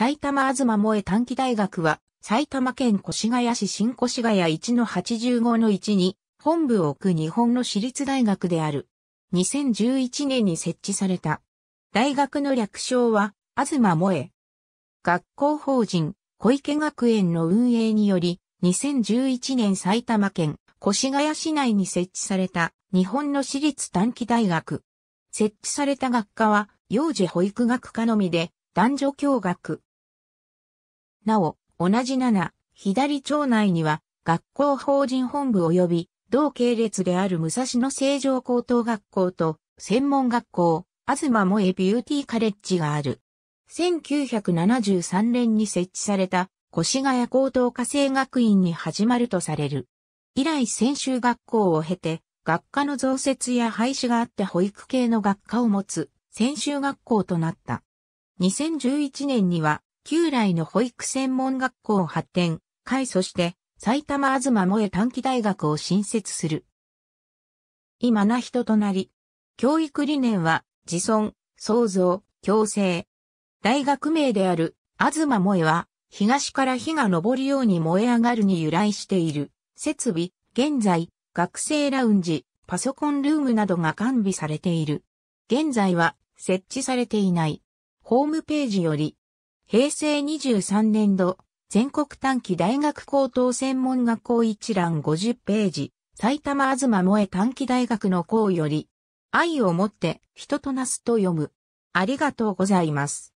埼玉東萌短期大学は、埼玉県越谷市新越谷1の85の1に、本部を置く日本の私立大学である。2011年に設置された。大学の略称は、東萌え。学校法人、小池学園の運営により、2011年埼玉県越谷市内に設置された日本の私立短期大学。設置された学科は幼児保育学科のみで男女共学、なお、同じ7、左町内には、学校法人本部及び、同系列である武蔵野成城高等学校と、専門学校、東萌ビューティーカレッジがある。1973年に設置された、越谷高等科生学院に始まるとされる。以来専修学校を経て、学科の増設や廃止があって保育系の学科を持つ専修学校となった。2011年には旧来の保育専門学校を発展、開祖して埼玉東萌え短期大学を新設する。今な人となり、教育理念は自尊、創造、共生。大学名である東萌えは東から火が昇るように燃え上がるに由来している設備、現在、学生ラウンジ、パソコンルームなどが完備されている。現在は設置されていない。ホームページより平成23年度、全国短期大学高等専門学校一覧50ページ、埼玉東萌え短期大学の校より、愛をもって人となすと読む。ありがとうございます。